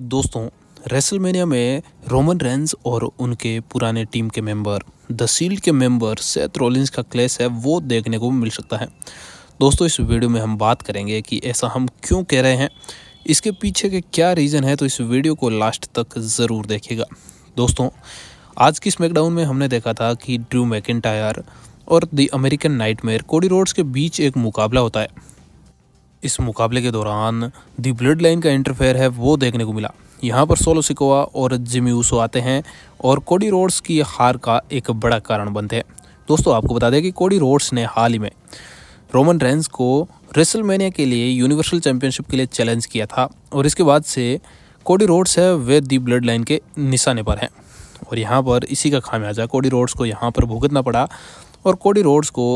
दोस्तों रेसलमेनिया में Roman Reigns और उनके पुराने टीम के मेंबर द सील्ड के मेंबर सेथ रोलिंस का क्लेश है वो देखने को मिल सकता है दोस्तों इस वीडियो में हम बात करेंगे कि ऐसा हम क्यों कह रहे हैं इसके पीछे के क्या रीज़न है तो इस वीडियो को लास्ट तक ज़रूर देखिएगा दोस्तों आज की स्मैकडाउन में हमने देखा था कि ड्रू मैकेंटायर और the American Nightmare Cody Rhodes के बीच एक मुकाबला होता है इस मुकाबले के दौरान दी ब्लड लाइन का इंटरफेयर है वो देखने को मिला यहाँ पर सोलो सिकोवा और ऊसो आते हैं और कोडी रोड्स की हार का एक बड़ा कारण बनते हैं दोस्तों आपको बता दें कि कोडी रोड्स ने हाल ही में रोमन रेंस को रेसलमेनिया के लिए यूनिवर्सल चैम्पियनशिप के लिए चैलेंज किया था और इसके बाद से कोडी रोड्स है वे दी ब्लड लाइन के निशाने पर हैं और यहाँ पर इसी का खामियाजा कोडी रोड्स को यहाँ पर भुगतना पड़ा और कोडी रोड्स को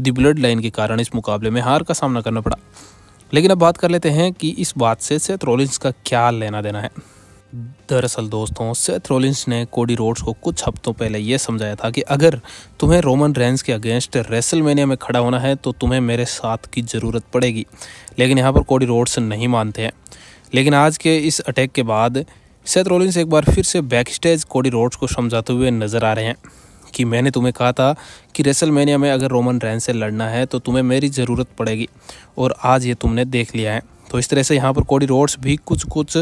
दी ब्लड लाइन के कारण इस मुकाबले में हार का सामना करना पड़ा लेकिन अब बात कर लेते हैं कि इस बात से सेथ रोलिंस का क्या लेना देना है दरअसल दोस्तों सेथ रोलिंस ने कोडी रोड्स को कुछ हफ्तों पहले यह समझाया था कि अगर तुम्हें रोमन रेंस के अगेंस्ट रेसलमेनिया में खड़ा होना है तो तुम्हें मेरे साथ की ज़रूरत पड़ेगी लेकिन यहाँ पर कोडी रोड्स नहीं मानते हैं लेकिन आज के इस अटैक के बाद सेथ रोलिंस एक बार फिर से बैक स्टेज कोडी रोड्स को समझाते हुए नज़र आ रहे हैं कि मैंने तुम्हें कहा था कि रेसलमेनिया में अगर रोमन रैन से लड़ना है तो तुम्हें मेरी ज़रूरत पड़ेगी और आज ये तुमने देख लिया है तो इस तरह से यहाँ पर कोडी रोड्स भी कुछ कुछ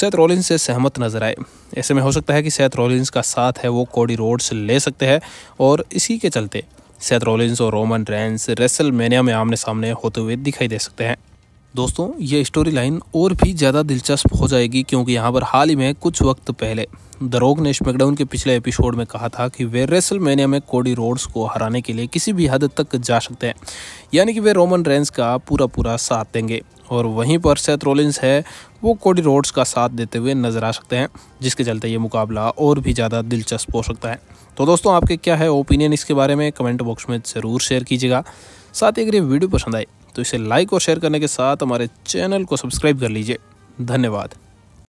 सेत रॉलिन्स से सहमत नजर आए ऐसे में हो सकता है कि सेत रॉलिन्स का साथ है वो कोडी रोड्स ले सकते हैं और इसी के चलते सेत रॉलिन्स और रोमन रैंस रेसल में आमने सामने होते हुए दिखाई दे सकते हैं दोस्तों ये स्टोरी लाइन और भी ज़्यादा दिलचस्प हो जाएगी क्योंकि यहाँ पर हाल ही में कुछ वक्त पहले दरोग ने स्मैकडाउन के पिछले एपिसोड में कहा था कि वे रेसल मैनिया में कोडी रोड्स को हराने के लिए किसी भी हद तक जा सकते हैं यानी कि वे रोमन रेंस का पूरा पूरा साथ देंगे और वहीं पर सेथ रोलिंस है वो कोडी रोड्स का साथ देते हुए नज़र आ सकते हैं जिसके चलते ये मुकाबला और भी ज़्यादा दिलचस्प हो सकता है तो दोस्तों आपके क्या है ओपिनियन इसके बारे में कमेंट बॉक्स में ज़रूर शेयर कीजिएगा साथ ही अगर ये वीडियो पसंद आए तो इसे लाइक और शेयर करने के साथ हमारे चैनल को सब्सक्राइब कर लीजिए धन्यवाद